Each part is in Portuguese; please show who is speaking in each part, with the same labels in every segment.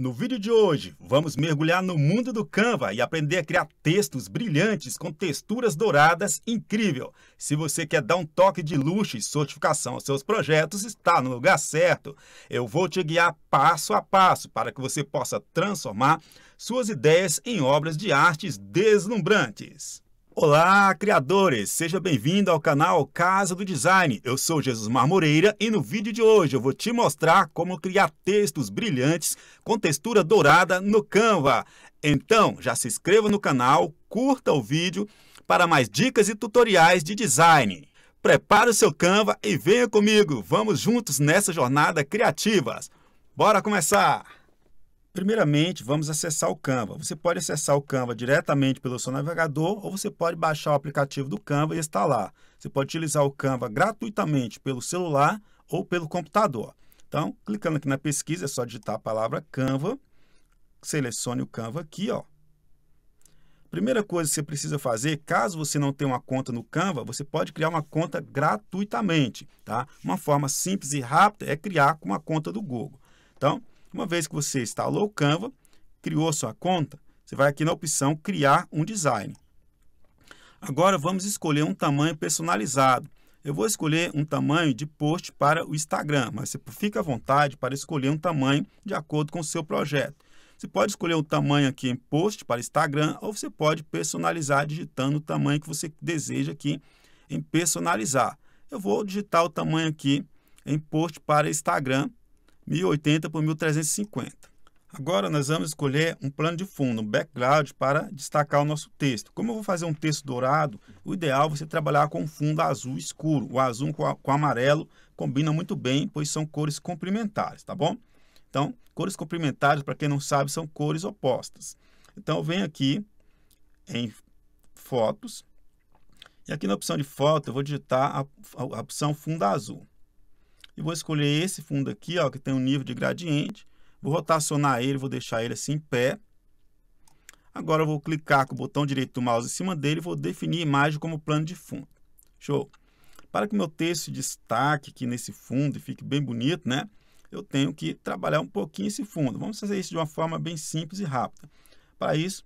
Speaker 1: No vídeo de hoje, vamos mergulhar no mundo do Canva e aprender a criar textos brilhantes com texturas douradas incrível. Se você quer dar um toque de luxo e sofisticação aos seus projetos, está no lugar certo. Eu vou te guiar passo a passo para que você possa transformar suas ideias em obras de artes deslumbrantes. Olá, criadores! Seja bem-vindo ao canal Casa do Design. Eu sou Jesus Marmoreira e no vídeo de hoje eu vou te mostrar como criar textos brilhantes com textura dourada no Canva. Então, já se inscreva no canal, curta o vídeo para mais dicas e tutoriais de design. Prepare o seu Canva e venha comigo, vamos juntos nessa jornada criativas. Bora começar! Primeiramente, vamos acessar o Canva. Você pode acessar o Canva diretamente pelo seu navegador ou você pode baixar o aplicativo do Canva e instalar. Você pode utilizar o Canva gratuitamente pelo celular ou pelo computador. Então, clicando aqui na pesquisa, é só digitar a palavra Canva. Selecione o Canva aqui, ó. Primeira coisa que você precisa fazer, caso você não tenha uma conta no Canva, você pode criar uma conta gratuitamente, tá? Uma forma simples e rápida é criar com uma conta do Google. Então, uma vez que você instalou o Canva, criou sua conta, você vai aqui na opção Criar um Design. Agora vamos escolher um tamanho personalizado. Eu vou escolher um tamanho de post para o Instagram, mas você fica à vontade para escolher um tamanho de acordo com o seu projeto. Você pode escolher o tamanho aqui em post para Instagram ou você pode personalizar digitando o tamanho que você deseja aqui em personalizar. Eu vou digitar o tamanho aqui em post para Instagram 1080 por 1350. Agora nós vamos escolher um plano de fundo, um background para destacar o nosso texto. Como eu vou fazer um texto dourado, o ideal é você trabalhar com um fundo azul escuro. O azul com, a, com o amarelo combina muito bem, pois são cores complementares, tá bom? Então, cores complementares, para quem não sabe, são cores opostas. Então, eu venho aqui em fotos e aqui na opção de foto eu vou digitar a, a, a opção fundo azul e vou escolher esse fundo aqui, ó, que tem um nível de gradiente. Vou rotacionar ele, vou deixar ele assim em pé. Agora eu vou clicar com o botão direito do mouse em cima dele e vou definir a imagem como plano de fundo. Show! Para que meu texto destaque aqui nesse fundo e fique bem bonito, né? Eu tenho que trabalhar um pouquinho esse fundo. Vamos fazer isso de uma forma bem simples e rápida. Para isso,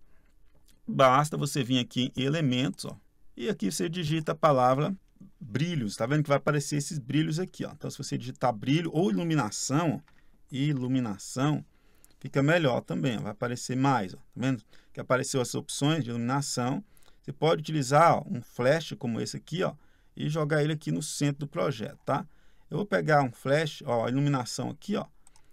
Speaker 1: basta você vir aqui em elementos, ó, e aqui você digita a palavra brilhos, tá vendo que vai aparecer esses brilhos aqui, ó. Então, se você digitar brilho ou iluminação, iluminação, fica melhor também, ó. vai aparecer mais, ó. tá vendo? Que apareceu as opções de iluminação. Você pode utilizar ó, um flash como esse aqui, ó, e jogar ele aqui no centro do projeto, tá? Eu vou pegar um flash, ó, a iluminação aqui, ó,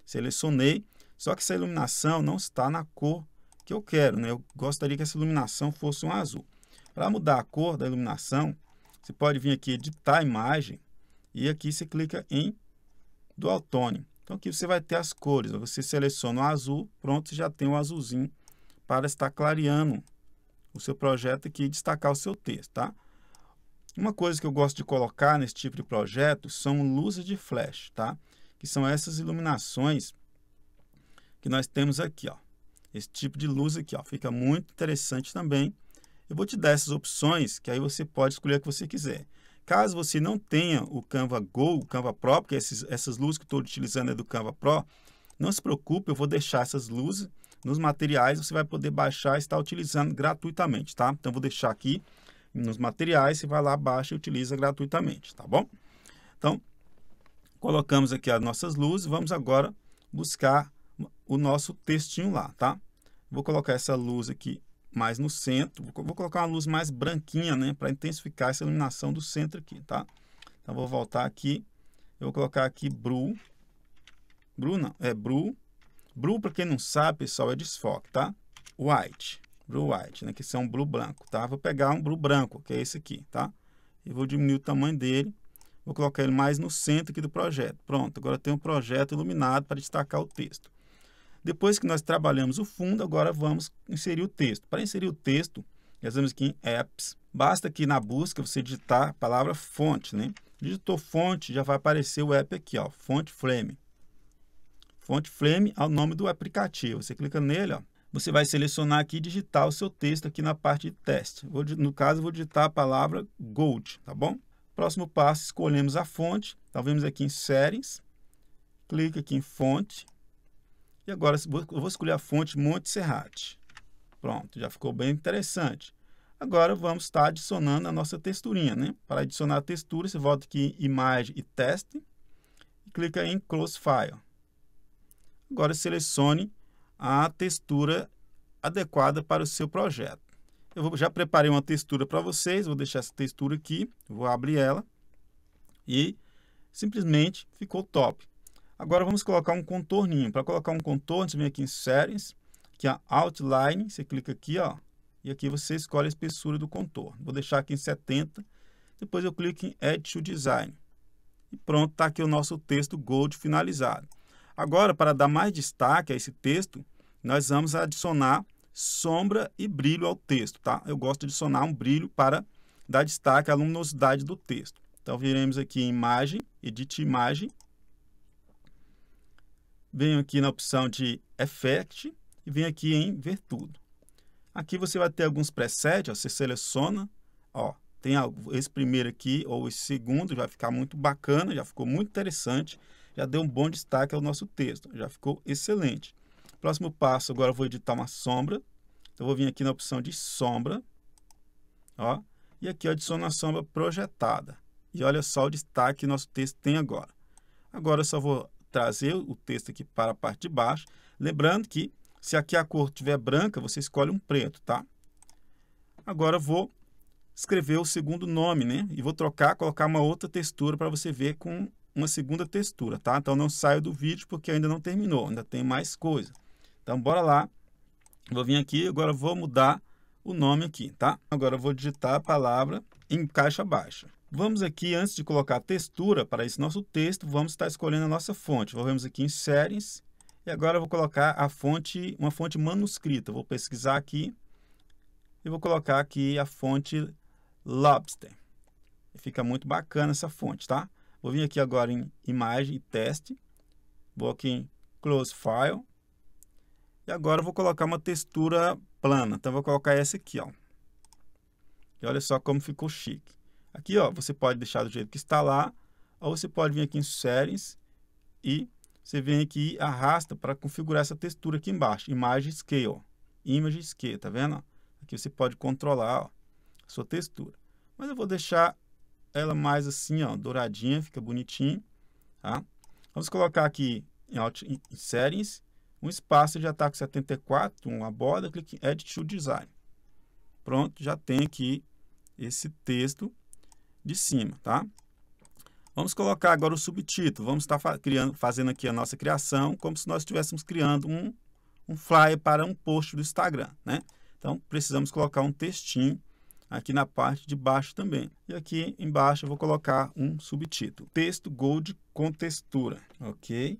Speaker 1: selecionei, só que essa iluminação não está na cor que eu quero, né? Eu gostaria que essa iluminação fosse um azul. Para mudar a cor da iluminação, você pode vir aqui editar a imagem e aqui você clica em Dual Tone. Então aqui você vai ter as cores, você seleciona o azul, pronto, você já tem o azulzinho para estar clareando o seu projeto aqui e destacar o seu texto, tá? Uma coisa que eu gosto de colocar nesse tipo de projeto são luzes de flash, tá? Que são essas iluminações que nós temos aqui, ó. Esse tipo de luz aqui, ó. Fica muito interessante também eu vou te dar essas opções que aí você pode escolher a que você quiser. Caso você não tenha o Canva Go, o Canva Pro, porque esses, essas luzes que estou utilizando é do Canva Pro, não se preocupe, eu vou deixar essas luzes nos materiais, você vai poder baixar e estar utilizando gratuitamente, tá? Então, vou deixar aqui nos materiais, você vai lá, baixa e utiliza gratuitamente, tá bom? Então, colocamos aqui as nossas luzes, vamos agora buscar o nosso textinho lá, tá? Vou colocar essa luz aqui mais no centro. Vou colocar uma luz mais branquinha, né? Para intensificar essa iluminação do centro aqui, tá? Então, vou voltar aqui. Eu vou colocar aqui blue Blue não, é blue blue para quem não sabe, pessoal, é desfoque, tá? White. Blue White, né? Que são é um blue branco, tá? Vou pegar um blue branco, que é esse aqui, tá? E vou diminuir o tamanho dele. Vou colocar ele mais no centro aqui do projeto. Pronto, agora tem um projeto iluminado para destacar o texto. Depois que nós trabalhamos o fundo, agora vamos inserir o texto. Para inserir o texto, nós vamos aqui em Apps. Basta que na busca você digitar a palavra fonte, né? Digitou fonte, já vai aparecer o app aqui, ó, Fonte Flame. Fonte Flame é o nome do aplicativo. Você clica nele, ó. Você vai selecionar aqui e digitar o seu texto aqui na parte de teste. Vou, no caso, vou digitar a palavra Gold, tá bom? Próximo passo, escolhemos a fonte. Então, vemos aqui em Settings. Clica aqui em Fonte. E agora eu vou escolher a fonte Monte Serrate. Pronto, já ficou bem interessante. Agora vamos estar tá adicionando a nossa texturinha, né? Para adicionar a textura, você volta aqui em Imagem e Teste e clica em Close File. Agora selecione a textura adequada para o seu projeto. Eu já preparei uma textura para vocês, vou deixar essa textura aqui, vou abrir ela e simplesmente ficou top. Agora vamos colocar um contorninho. Para colocar um contorno, você vem aqui em Settings, que é Outline, você clica aqui, ó, e aqui você escolhe a espessura do contorno. Vou deixar aqui em 70, depois eu clico em Add to Design. E pronto, está aqui o nosso texto Gold finalizado. Agora, para dar mais destaque a esse texto, nós vamos adicionar sombra e brilho ao texto, tá? Eu gosto de adicionar um brilho para dar destaque à luminosidade do texto. Então, viremos aqui em Imagem, Edit Imagem, venho aqui na opção de Effect e venho aqui em Ver Tudo. Aqui você vai ter alguns presets, ó, você seleciona, ó, tem esse primeiro aqui ou esse segundo, vai ficar muito bacana, já ficou muito interessante, já deu um bom destaque ao nosso texto, já ficou excelente. Próximo passo, agora eu vou editar uma sombra, então vou vir aqui na opção de sombra, ó, e aqui eu adiciono a sombra projetada. E olha só o destaque que nosso texto tem agora. Agora eu só vou trazer o texto aqui para a parte de baixo. Lembrando que se aqui a cor tiver branca, você escolhe um preto, tá? Agora vou escrever o segundo nome, né? E vou trocar, colocar uma outra textura para você ver com uma segunda textura, tá? Então não saio do vídeo porque ainda não terminou, ainda tem mais coisa. Então bora lá. Vou vir aqui, agora vou mudar o nome aqui, tá? Agora vou digitar a palavra em caixa baixa. Vamos aqui, antes de colocar a textura para esse nosso texto, vamos estar escolhendo a nossa fonte. Vamos aqui em Settings e agora vou colocar a fonte, uma fonte manuscrita. Vou pesquisar aqui e vou colocar aqui a fonte Lobster. Fica muito bacana essa fonte, tá? Vou vir aqui agora em Imagem e Teste. Vou aqui em Close File. E agora vou colocar uma textura plana. Então, vou colocar essa aqui, ó. E olha só como ficou chique. Aqui, ó, você pode deixar do jeito que está lá, ou você pode vir aqui em Settings e você vem aqui e arrasta para configurar essa textura aqui embaixo, Image Scale, Image Scale, tá vendo? Aqui você pode controlar ó, a sua textura. Mas eu vou deixar ela mais assim, ó, douradinha, fica bonitinho, tá? Vamos colocar aqui em, Alt, Settings, um espaço de ataque 74, uma borda, clique em Edit to Design. Pronto, já tem aqui esse texto de cima, tá? Vamos colocar agora o subtítulo. Vamos estar tá fa criando, fazendo aqui a nossa criação como se nós estivéssemos criando um, um flyer para um post do Instagram, né? Então, precisamos colocar um textinho aqui na parte de baixo também. E aqui embaixo eu vou colocar um subtítulo. Texto Gold com textura, ok?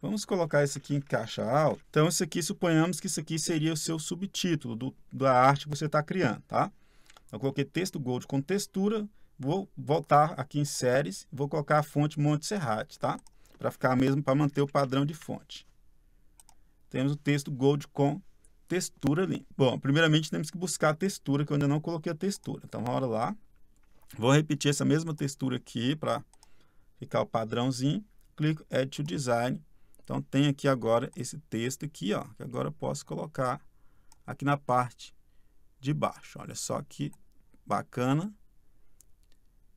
Speaker 1: Vamos colocar isso aqui em caixa alta. Então, isso aqui, suponhamos que isso aqui seria o seu subtítulo do, da arte que você está criando, tá? Eu coloquei texto Gold com textura Vou voltar aqui em séries, vou colocar a fonte Montserrat, tá? Para ficar mesmo, para manter o padrão de fonte. Temos o texto Gold com textura ali. Bom, primeiramente temos que buscar a textura, que eu ainda não coloquei a textura. Então, uma hora lá. Vou repetir essa mesma textura aqui para ficar o padrãozinho. Clico Add to Design. Então, tem aqui agora esse texto aqui, ó. Que agora eu posso colocar aqui na parte de baixo. Olha só que bacana.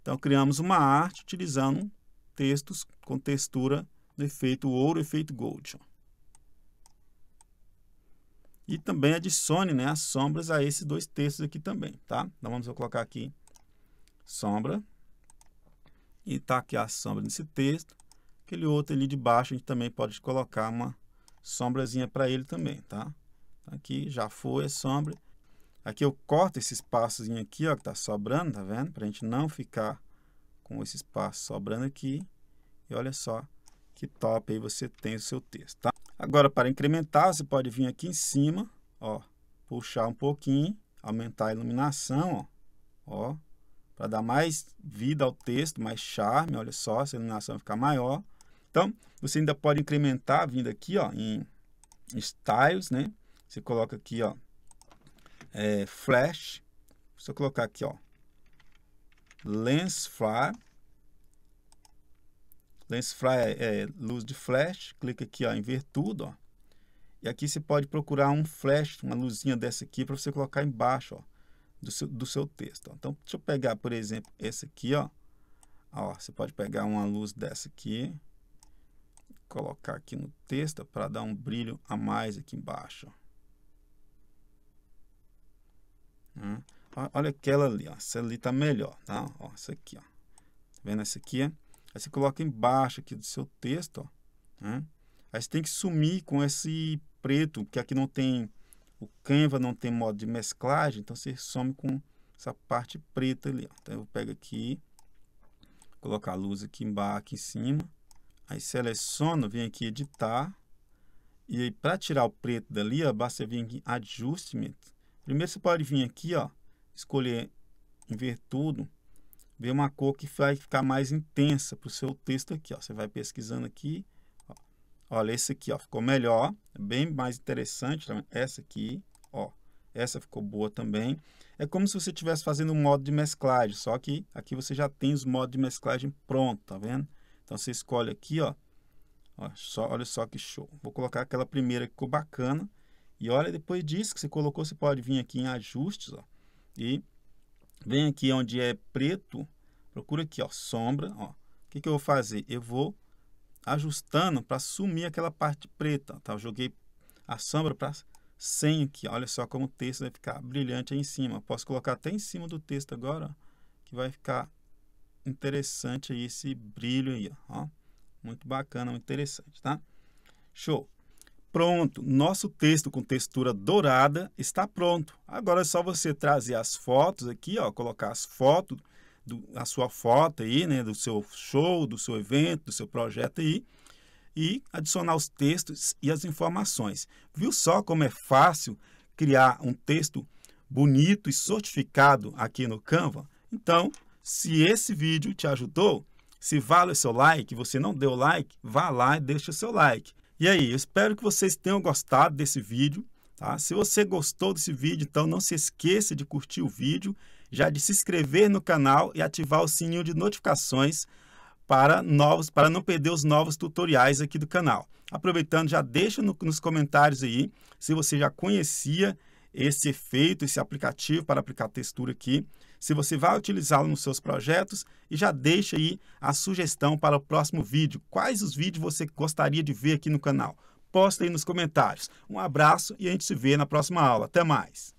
Speaker 1: Então, criamos uma arte utilizando textos com textura do efeito ouro efeito gold. E também adicione né, as sombras a esses dois textos aqui também, tá? Então, vamos colocar aqui sombra. E tá aqui a sombra nesse texto. Aquele outro ali de baixo, a gente também pode colocar uma sombrazinha para ele também, tá? Então, aqui já foi a sombra. Aqui eu corto esse espaçozinho aqui, ó, que tá sobrando, tá vendo? Para a gente não ficar com esse espaço sobrando aqui. E olha só que top aí você tem o seu texto, tá? Agora, para incrementar, você pode vir aqui em cima, ó, puxar um pouquinho, aumentar a iluminação, ó, ó para dar mais vida ao texto, mais charme, olha só, essa iluminação ficar maior. Então, você ainda pode incrementar vindo aqui, ó, em styles, né? Você coloca aqui, ó, é, flash. Deixa eu colocar aqui, ó. Lens flare. Lens flare é, é luz de flash. Clica aqui, ó, em ver tudo, ó. E aqui você pode procurar um flash, uma luzinha dessa aqui para você colocar embaixo, ó, do seu, do seu texto. Ó. Então, deixa eu pegar, por exemplo, esse aqui, ó. ó. Você pode pegar uma luz dessa aqui, colocar aqui no texto para dar um brilho a mais aqui embaixo, ó. Né? Olha aquela ali, ó. essa ali está melhor. Tá? Ó, essa aqui, ó. Tá vendo essa aqui? Aí você coloca embaixo aqui do seu texto, ó. Né? Aí você tem que sumir com esse preto, que aqui não tem... O Canva não tem modo de mesclagem, então você some com essa parte preta ali. Ó. Então eu pego aqui, colocar a luz aqui embaixo, aqui em cima. Aí seleciono, vem aqui editar. E aí para tirar o preto dali, ó, basta vir em adjustment Primeiro você pode vir aqui, ó, escolher ver tudo, ver uma cor que vai ficar mais intensa para o seu texto aqui, ó. Você vai pesquisando aqui, ó. olha esse aqui, ó, ficou melhor, é bem mais interessante, tá essa aqui, ó, essa ficou boa também. É como se você estivesse fazendo um modo de mesclagem, só que aqui você já tem os modos de mesclagem pronto, tá vendo? Então você escolhe aqui, ó, ó só, olha só que show. Vou colocar aquela primeira que ficou bacana, e olha, depois disso que você colocou, você pode vir aqui em ajustes, ó, e vem aqui onde é preto, procura aqui, ó, sombra, ó. O que, que eu vou fazer? Eu vou ajustando para sumir aquela parte preta, tá? Eu joguei a sombra para 100 aqui, olha só como o texto vai ficar brilhante aí em cima. posso colocar até em cima do texto agora, ó, que vai ficar interessante aí esse brilho aí, ó. Muito bacana, muito interessante, tá? Show! pronto. Nosso texto com textura dourada está pronto. Agora é só você trazer as fotos aqui, ó, colocar as fotos, do, a sua foto aí, né, do seu show, do seu evento, do seu projeto aí, e adicionar os textos e as informações. Viu só como é fácil criar um texto bonito e certificado aqui no Canva? Então, se esse vídeo te ajudou, se vale o seu like, você não deu like, vá lá e deixa o seu like. E aí, eu espero que vocês tenham gostado desse vídeo. Tá? Se você gostou desse vídeo, então não se esqueça de curtir o vídeo, já de se inscrever no canal e ativar o sininho de notificações para novos, para não perder os novos tutoriais aqui do canal. Aproveitando, já deixa no, nos comentários aí se você já conhecia esse efeito, esse aplicativo para aplicar textura aqui, se você vai utilizá-lo nos seus projetos e já deixa aí a sugestão para o próximo vídeo. Quais os vídeos você gostaria de ver aqui no canal? Posta aí nos comentários. Um abraço e a gente se vê na próxima aula. Até mais!